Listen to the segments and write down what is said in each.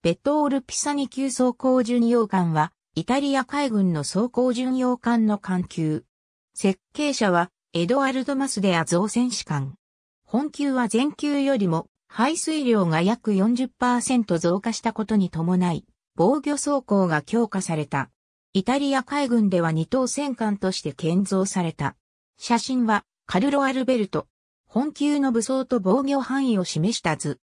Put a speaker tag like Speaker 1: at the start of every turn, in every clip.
Speaker 1: ベットール・ピサニ級装甲巡洋艦は、イタリア海軍の装甲巡洋艦の艦級。設計者は、エドワルド・マスデア造船士官。本級は全級よりも、排水量が約40%増加したことに伴い、防御装甲が強化された。イタリア海軍では二等戦艦として建造された。写真は、カルロ・アルベルト。本級の武装と防御範囲を示した図。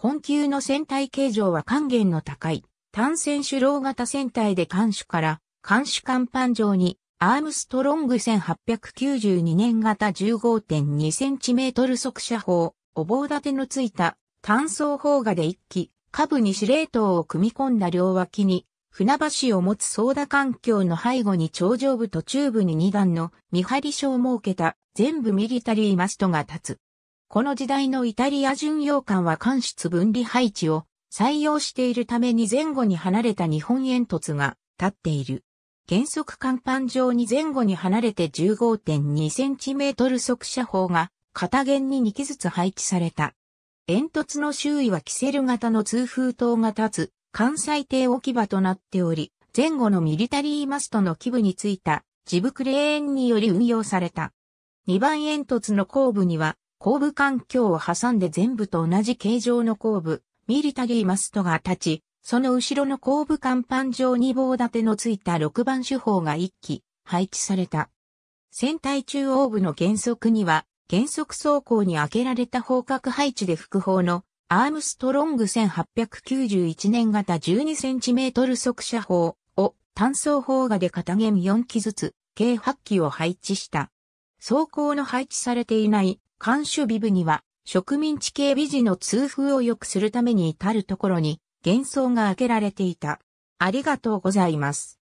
Speaker 1: 本級の船体形状は還元の高い、単船主郎型船体で艦首から艦首甲板上にアームストロング1892年型1 5 2トル速射砲、お棒立てのついた単装砲画で一機、下部に司令塔を組み込んだ両脇に、船橋を持つソーダ環境の背後に頂上部と中部に2段の見張り所を設けた全部ミリタリーマストが立つ。この時代のイタリア巡洋艦は艦室分離配置を採用しているために前後に離れた日本煙突が立っている。原則甲板上に前後に離れて1 5 2トル速射砲が片弦に2機ずつ配置された。煙突の周囲はキセル型の通風塔が立つ関西艇置き場となっており、前後のミリタリーマストの基部についたジブクレーンにより運用された。2番煙突の後部には後部環境を挟んで全部と同じ形状の後部、ミリタリーマストが立ち、その後ろの後部甲板上に棒立てのついた6番手法が1機配置された。船体中央部の原則には、原則走行に開けられた方角配置で副砲のアームストロング1891年型 12cm 速射砲を単装砲がで片弦4機ずつ計8機を配置した。装甲の配置されていない監守ビブには、植民地系美事の通風を良くするために至るところに、幻想が開けられていた。ありがとうございます。